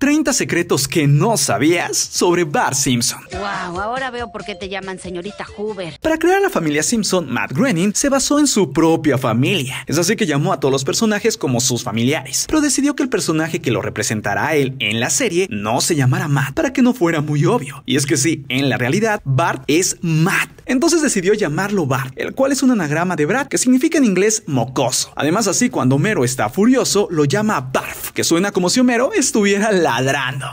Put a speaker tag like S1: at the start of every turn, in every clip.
S1: 30 secretos que no sabías sobre Bart Simpson. Wow, ahora veo por qué te llaman señorita Hoover. Para crear la familia Simpson, Matt Groening se basó en su propia familia. Es así que llamó a todos los personajes como sus familiares, pero decidió que el personaje que lo representará a él en la serie no se llamara Matt para que no fuera muy obvio. Y es que sí, en la realidad, Bart es Matt entonces decidió llamarlo Bart, el cual es un anagrama de Brad que significa en inglés mocoso. Además así, cuando Homero está furioso, lo llama Barf, que suena como si Homero estuviera ladrando.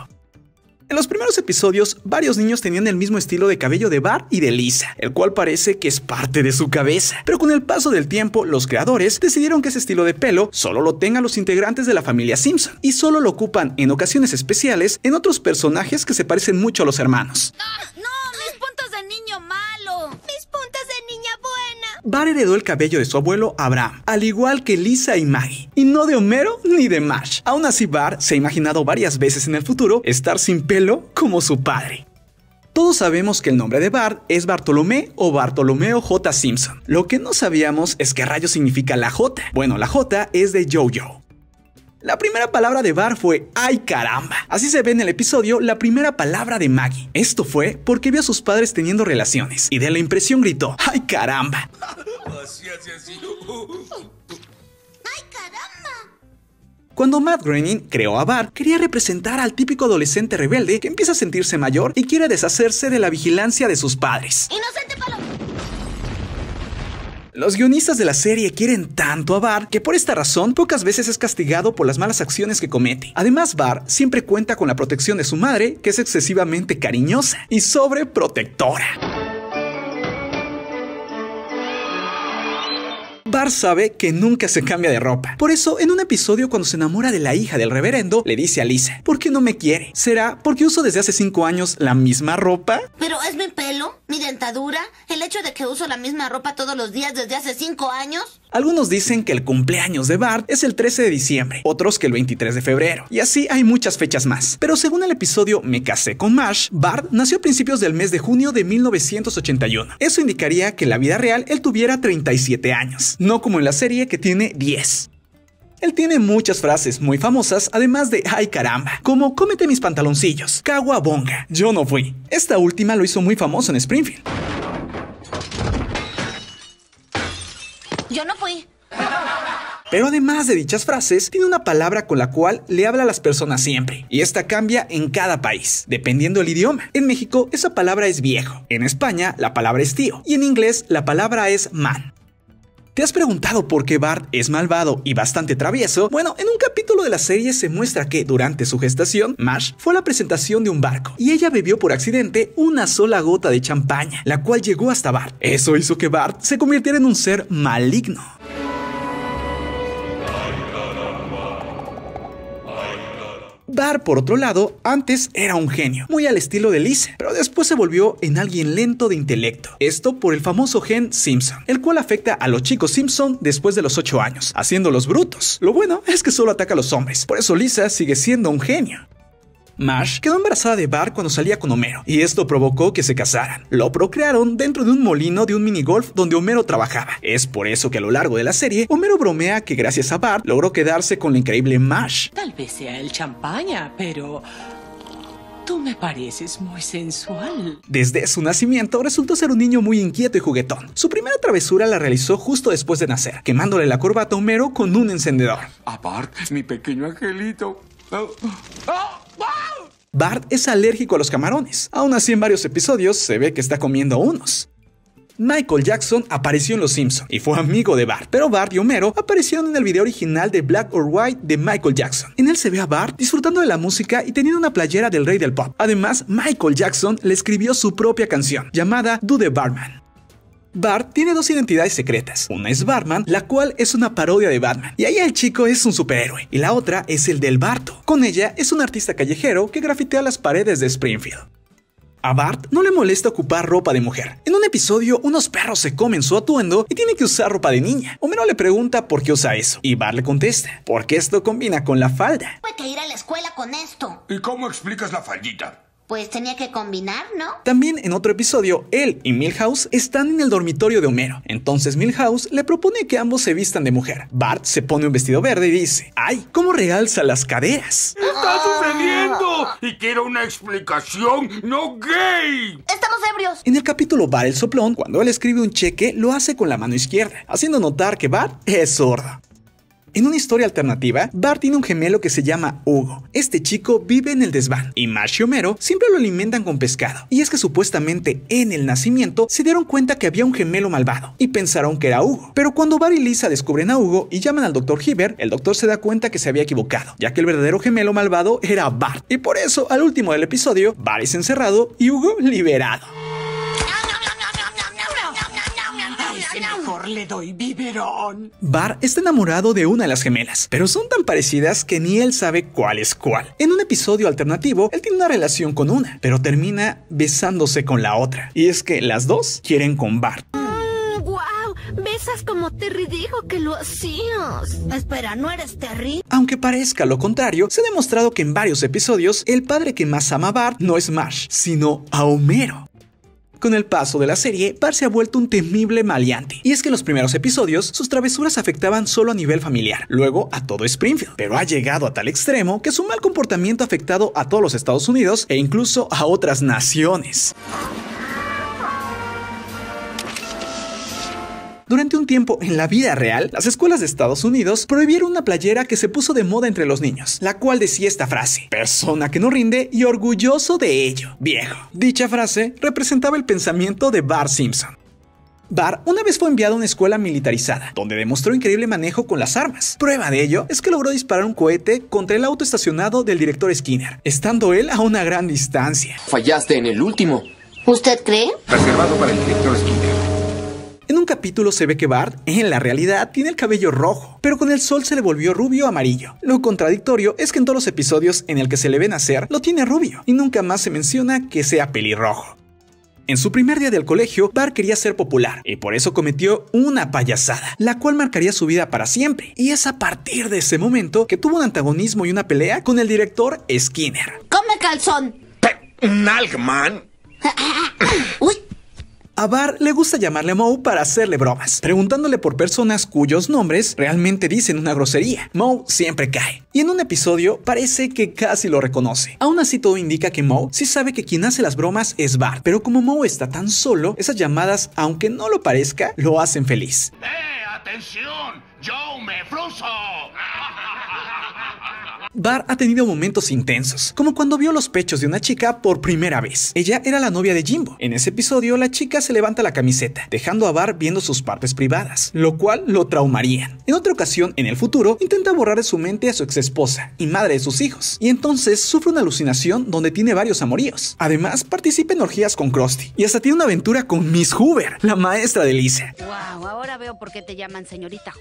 S1: En los primeros episodios, varios niños tenían el mismo estilo de cabello de Bart y de Lisa, el cual parece que es parte de su cabeza. Pero con el paso del tiempo, los creadores decidieron que ese estilo de pelo solo lo tengan los integrantes de la familia Simpson y solo lo ocupan en ocasiones especiales en otros personajes que se parecen mucho a los hermanos. ¡No! Bar heredó el cabello de su abuelo Abraham, al igual que Lisa y Maggie, y no de Homero ni de Marsh. Aún así, Bar se ha imaginado varias veces en el futuro estar sin pelo como su padre. Todos sabemos que el nombre de Bart es Bartolomé o Bartolomeo J. Simpson. Lo que no sabíamos es que rayo significa la J. Bueno, la J es de Jojo, la primera palabra de Bar fue ¡ay caramba! Así se ve en el episodio la primera palabra de Maggie. Esto fue porque vio a sus padres teniendo relaciones y de la impresión gritó ¡ay caramba! Así, así, así. ¡Ay caramba! Cuando Matt Groening creó a Bart, quería representar al típico adolescente rebelde que empieza a sentirse mayor y quiere deshacerse de la vigilancia de sus padres. Los guionistas de la serie quieren tanto a Bart que por esta razón pocas veces es castigado por las malas acciones que comete. Además, Bart siempre cuenta con la protección de su madre, que es excesivamente cariñosa y sobreprotectora. sabe que nunca se cambia de ropa. Por eso, en un episodio cuando se enamora de la hija del reverendo, le dice a Lisa, ¿por qué no me quiere? ¿Será porque uso desde hace 5 años la misma ropa? Pero es mi pelo, mi dentadura, el hecho de que uso la misma ropa todos los días desde hace 5 años. Algunos dicen que el cumpleaños de Bart es el 13 de diciembre, otros que el 23 de febrero, y así hay muchas fechas más. Pero según el episodio Me casé con Marsh, Bart nació a principios del mes de junio de 1981. Eso indicaría que en la vida real él tuviera 37 años. No como en la serie que tiene 10. Él tiene muchas frases muy famosas, además de ay caramba, como cómete mis pantaloncillos, caguabonga, yo no fui. Esta última lo hizo muy famoso en Springfield. Yo no fui. Pero además de dichas frases, tiene una palabra con la cual le habla a las personas siempre, y esta cambia en cada país, dependiendo el idioma. En México, esa palabra es viejo, en España, la palabra es tío, y en inglés, la palabra es man. ¿Te has preguntado por qué Bart es malvado y bastante travieso? Bueno, en un capítulo de la serie se muestra que durante su gestación, Marsh fue a la presentación de un barco y ella bebió por accidente una sola gota de champaña, la cual llegó hasta Bart. Eso hizo que Bart se convirtiera en un ser maligno. Bar, por otro lado, antes era un genio, muy al estilo de Lisa, pero después se volvió en alguien lento de intelecto. Esto por el famoso gen Simpson, el cual afecta a los chicos Simpson después de los 8 años, haciéndolos brutos. Lo bueno es que solo ataca a los hombres, por eso Lisa sigue siendo un genio. Marsh quedó embarazada de Bart cuando salía con Homero, y esto provocó que se casaran. Lo procrearon dentro de un molino de un minigolf donde Homero trabajaba. Es por eso que a lo largo de la serie, Homero bromea que gracias a Bart logró quedarse con la increíble Marsh. Tal vez sea el champaña, pero... Tú me pareces muy sensual. Desde su nacimiento resultó ser un niño muy inquieto y juguetón. Su primera travesura la realizó justo después de nacer, quemándole la corbata a Homero con un encendedor. A Aparte, mi pequeño angelito. Oh. oh. Bart es alérgico a los camarones, aún así en varios episodios se ve que está comiendo unos. Michael Jackson apareció en Los Simpson y fue amigo de Bart, pero Bart y Homero aparecieron en el video original de Black or White de Michael Jackson. En él se ve a Bart disfrutando de la música y teniendo una playera del rey del pop. Además, Michael Jackson le escribió su propia canción llamada Do the Bartman. Bart tiene dos identidades secretas. Una es Bartman, la cual es una parodia de Batman, y ahí el chico es un superhéroe, y la otra es el del Barto. Con ella es un artista callejero que grafitea las paredes de Springfield. A Bart no le molesta ocupar ropa de mujer. En un episodio, unos perros se comen su atuendo y tiene que usar ropa de niña. Homero le pregunta por qué usa eso, y Bart le contesta, porque esto combina con la falda. ir a la escuela con esto. ¿Y cómo explicas la faldita? pues tenía que combinar, ¿no? También en otro episodio, él y Milhouse están en el dormitorio de Homero. Entonces Milhouse le propone que ambos se vistan de mujer. Bart se pone un vestido verde y dice, ¡ay, cómo realza las caderas! ¡Está sucediendo! Y quiero una explicación, no gay. Estamos ebrios. En el capítulo Bart el soplón, cuando él escribe un cheque, lo hace con la mano izquierda, haciendo notar que Bart es sordo. En una historia alternativa, Bart tiene un gemelo que se llama Hugo. Este chico vive en el desván y Marsh y Homero siempre lo alimentan con pescado. Y es que supuestamente en el nacimiento se dieron cuenta que había un gemelo malvado y pensaron que era Hugo. Pero cuando Bart y Lisa descubren a Hugo y llaman al doctor Hibbert, el doctor se da cuenta que se había equivocado, ya que el verdadero gemelo malvado era Bart. Y por eso, al último del episodio, Bart es encerrado y Hugo liberado. le doy biberón. Bar está enamorado de una de las gemelas, pero son tan parecidas que ni él sabe cuál es cuál. En un episodio alternativo, él tiene una relación con una, pero termina besándose con la otra. Y es que las dos quieren con Bart. Mm, besas como Terry dijo que Espera, ¿no Terry? Aunque parezca lo contrario, se ha demostrado que en varios episodios el padre que más ama a Bart no es Marsh, sino a Homero. Con el paso de la serie, Par se ha vuelto un temible maleante, y es que en los primeros episodios sus travesuras afectaban solo a nivel familiar, luego a todo Springfield, pero ha llegado a tal extremo que su mal comportamiento ha afectado a todos los Estados Unidos e incluso a otras naciones. Durante un tiempo en la vida real, las escuelas de Estados Unidos prohibieron una playera que se puso de moda entre los niños, la cual decía esta frase, persona que no rinde y orgulloso de ello, viejo. Dicha frase representaba el pensamiento de Bart Simpson. Bart una vez fue enviado a una escuela militarizada, donde demostró increíble manejo con las armas. Prueba de ello es que logró disparar un cohete contra el auto estacionado del director Skinner, estando él a una gran distancia. Fallaste en el último. ¿Usted cree? Reservado para el director Skinner. En un capítulo se ve que Bart, en la realidad, tiene el cabello rojo, pero con el sol se le volvió rubio amarillo. Lo contradictorio es que en todos los episodios en el que se le ve nacer, lo tiene rubio, y nunca más se menciona que sea pelirrojo. En su primer día del colegio, Bart quería ser popular y por eso cometió una payasada, la cual marcaría su vida para siempre. Y es a partir de ese momento que tuvo un antagonismo y una pelea con el director Skinner. ¡Come calzón! ¿Nalgman? ¡Uy! A Bar le gusta llamarle Moe para hacerle bromas, preguntándole por personas cuyos nombres realmente dicen una grosería. Moe siempre cae. Y en un episodio parece que casi lo reconoce. Aún así todo indica que Moe sí sabe que quien hace las bromas es Bar, pero como Moe está tan solo, esas llamadas, aunque no lo parezca, lo hacen feliz. ¡Eh, atención! ¡Yo me fruso! Bar ha tenido momentos intensos, como cuando vio los pechos de una chica por primera vez. Ella era la novia de Jimbo. En ese episodio, la chica se levanta la camiseta, dejando a Bar viendo sus partes privadas, lo cual lo traumaría En otra ocasión, en el futuro, intenta borrar de su mente a su exesposa y madre de sus hijos, y entonces sufre una alucinación donde tiene varios amoríos. Además, participa en orgías con Krusty y hasta tiene una aventura con Miss Hoover, la maestra de Lisa. Wow, ahora veo por qué te llaman señorita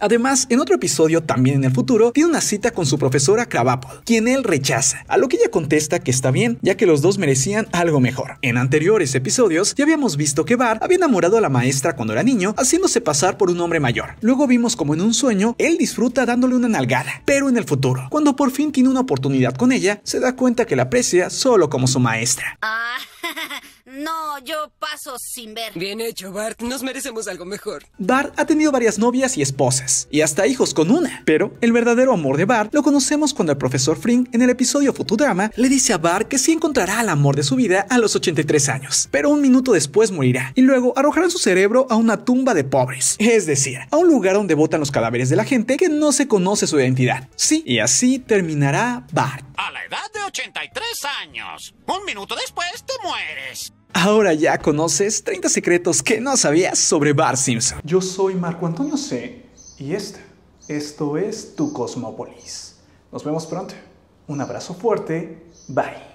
S1: Además, en otro episodio, también en el futuro, tiene una cita con su profesor a quien él rechaza, a lo que ella contesta que está bien, ya que los dos merecían algo mejor. En anteriores episodios ya habíamos visto que Bart había enamorado a la maestra cuando era niño, haciéndose pasar por un hombre mayor. Luego vimos como en un sueño él disfruta dándole una nalgada, pero en el futuro, cuando por fin tiene una oportunidad con ella, se da cuenta que la aprecia solo como su maestra. Ah, No, yo paso sin ver. Bien hecho, Bart. Nos merecemos algo mejor. Bart ha tenido varias novias y esposas, y hasta hijos con una. Pero el verdadero amor de Bart lo conocemos cuando el profesor Frink, en el episodio Futurama, le dice a Bart que sí encontrará el amor de su vida a los 83 años, pero un minuto después morirá, y luego arrojarán su cerebro a una tumba de pobres, es decir, a un lugar donde botan los cadáveres de la gente que no se conoce su identidad. Sí, y así terminará Bart. A la edad de 83 años, un minuto después te mueres. Ahora ya conoces 30 secretos que no sabías sobre Bar Simpson. Yo soy Marco Antonio C. y esta, esto es Tu Cosmópolis Nos vemos pronto. Un abrazo fuerte. Bye.